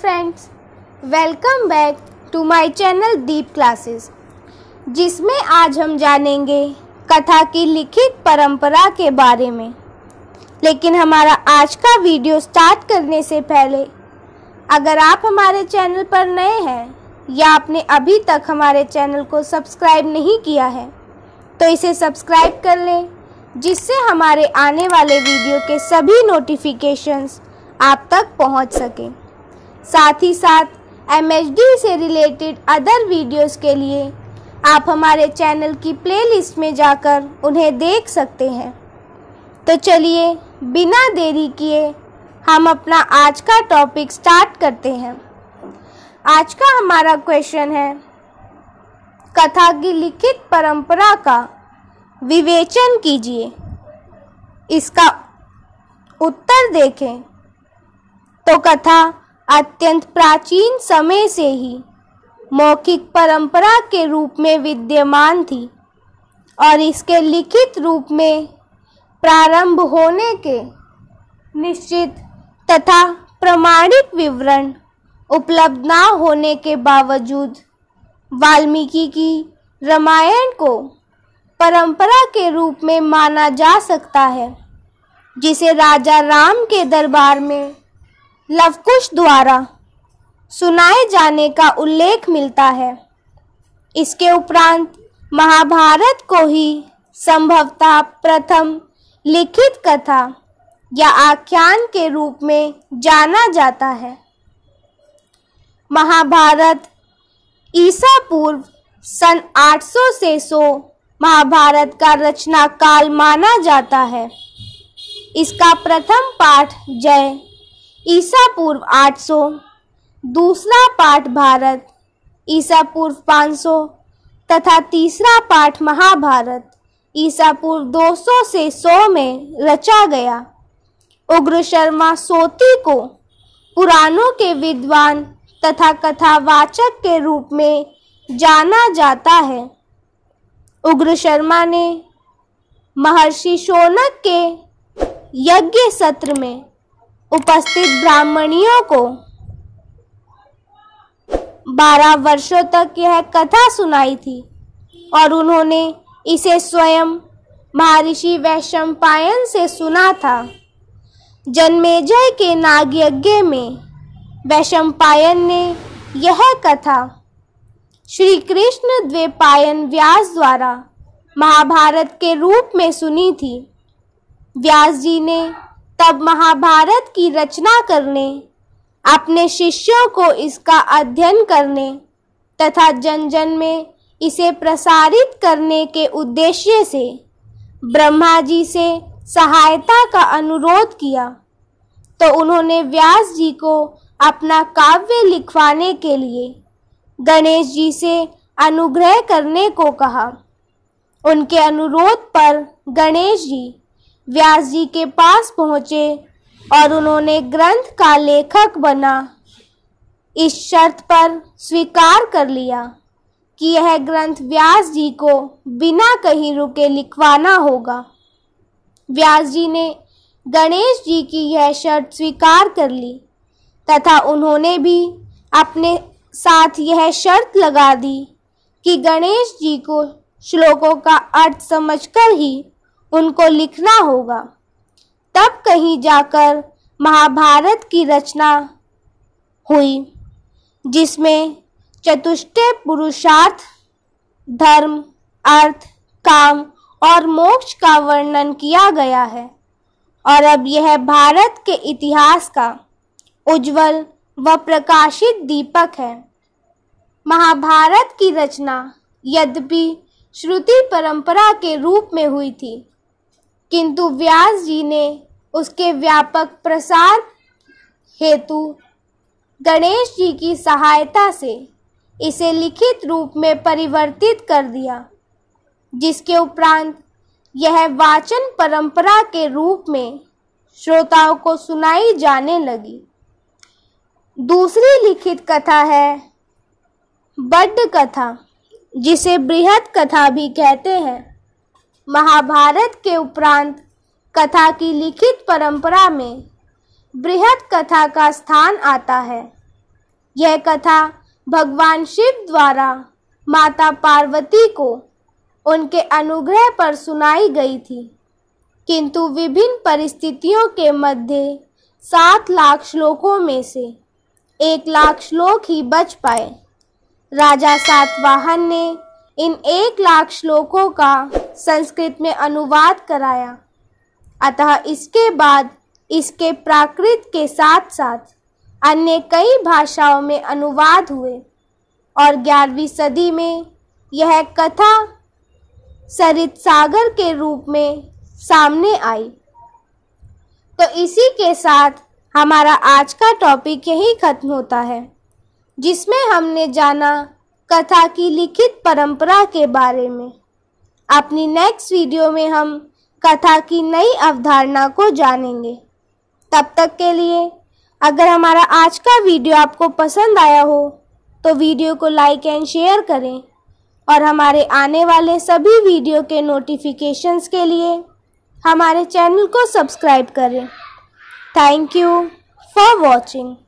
friends welcome back to my channel Deep classes जिसमें आज हम जानेंगे कथा की लिखित परंपरा के बारे में लेकिन हमारा आज का वीडियो स्टार्ट करने से पहले अगर आप हमारे चैनल पर नए हैं या आपने अभी तक हमारे चैनल को सब्सक्राइब नहीं किया है तो इसे सब्सक्राइब कर लें जिससे हमारे आने वाले वीडियो के सभी नोटिफिकेशंस आप तक पहुंच सकें साथ ही साथ एम से रिलेटेड अदर वीडियोस के लिए आप हमारे चैनल की प्लेलिस्ट में जाकर उन्हें देख सकते हैं तो चलिए बिना देरी किए हम अपना आज का टॉपिक स्टार्ट करते हैं आज का हमारा क्वेश्चन है कथा की लिखित परंपरा का विवेचन कीजिए इसका उत्तर देखें तो कथा अत्यंत प्राचीन समय से ही मौखिक परंपरा के रूप में विद्यमान थी और इसके लिखित रूप में प्रारंभ होने के निश्चित तथा प्रमाणिक विवरण उपलब्ध ना होने के बावजूद वाल्मीकि की रामायण को परंपरा के रूप में माना जा सकता है जिसे राजा राम के दरबार में लवकुश द्वारा सुनाए जाने का उल्लेख मिलता है इसके उपरांत महाभारत को ही संभवतः प्रथम लिखित कथा या आख्यान के रूप में जाना जाता है महाभारत ईसा पूर्व सन 800 से 100 महाभारत का रचना काल माना जाता है इसका प्रथम पाठ जय ईसा पूर्व 800 दूसरा पाठ भारत ईसा पूर्व 500 तथा तीसरा पाठ महाभारत ईसा पूर्व 200 से 100 में रचा गया उग्र शर्मा सोती को पुराणों के विद्वान तथा कथावाचक के रूप में जाना जाता है उग्र शर्मा ने महर्षि शोनक के यज्ञ सत्र में उपस्थित ब्राह्मणियों को बारह वर्षों तक यह कथा सुनाई थी और उन्होंने इसे स्वयं महर्षि वैशम पायन से सुना था जन्मेजय के नागयज्ञ में वैशम पायन ने यह कथा श्री कृष्ण द्वेपायन व्यास द्वारा महाभारत के रूप में सुनी थी व्यास जी ने तब महाभारत की रचना करने अपने शिष्यों को इसका अध्ययन करने तथा जन जन में इसे प्रसारित करने के उद्देश्य से ब्रह्मा जी से सहायता का अनुरोध किया तो उन्होंने व्यास जी को अपना काव्य लिखवाने के लिए गणेश जी से अनुग्रह करने को कहा उनके अनुरोध पर गणेश जी व्यास जी के पास पहुंचे और उन्होंने ग्रंथ का लेखक बना इस शर्त पर स्वीकार कर लिया कि यह ग्रंथ व्यास जी को बिना कहीं रुके लिखवाना होगा व्यास जी ने गणेश जी की यह शर्त स्वीकार कर ली तथा उन्होंने भी अपने साथ यह शर्त लगा दी कि गणेश जी को श्लोकों का अर्थ समझकर ही उनको लिखना होगा तब कहीं जाकर महाभारत की रचना हुई जिसमें चतुष्टय पुरुषार्थ धर्म अर्थ काम और मोक्ष का वर्णन किया गया है और अब यह भारत के इतिहास का उज्जवल व प्रकाशित दीपक है महाभारत की रचना यद्यपि श्रुति परंपरा के रूप में हुई थी किंतु व्यास जी ने उसके व्यापक प्रसार हेतु गणेश जी की सहायता से इसे लिखित रूप में परिवर्तित कर दिया जिसके उपरांत यह वाचन परंपरा के रूप में श्रोताओं को सुनाई जाने लगी दूसरी लिखित कथा है बड्ड कथा जिसे बृहद कथा भी कहते हैं महाभारत के उपरांत कथा की लिखित परंपरा में बृहद कथा का स्थान आता है यह कथा भगवान शिव द्वारा माता पार्वती को उनके अनुग्रह पर सुनाई गई थी किंतु विभिन्न परिस्थितियों के मध्य सात लाख श्लोकों में से एक लाख श्लोक ही बच पाए राजा सातवाहन ने इन एक लाख श्लोकों का संस्कृत में अनुवाद कराया अतः इसके बाद इसके प्राकृत के साथ साथ अन्य कई भाषाओं में अनुवाद हुए और ग्यारहवीं सदी में यह कथा सरित सागर के रूप में सामने आई तो इसी के साथ हमारा आज का टॉपिक यही खत्म होता है जिसमें हमने जाना कथा की लिखित परंपरा के बारे में अपनी नेक्स्ट वीडियो में हम कथा की नई अवधारणा को जानेंगे तब तक के लिए अगर हमारा आज का वीडियो आपको पसंद आया हो तो वीडियो को लाइक एंड शेयर करें और हमारे आने वाले सभी वीडियो के नोटिफिकेशंस के लिए हमारे चैनल को सब्सक्राइब करें थैंक यू फॉर वॉचिंग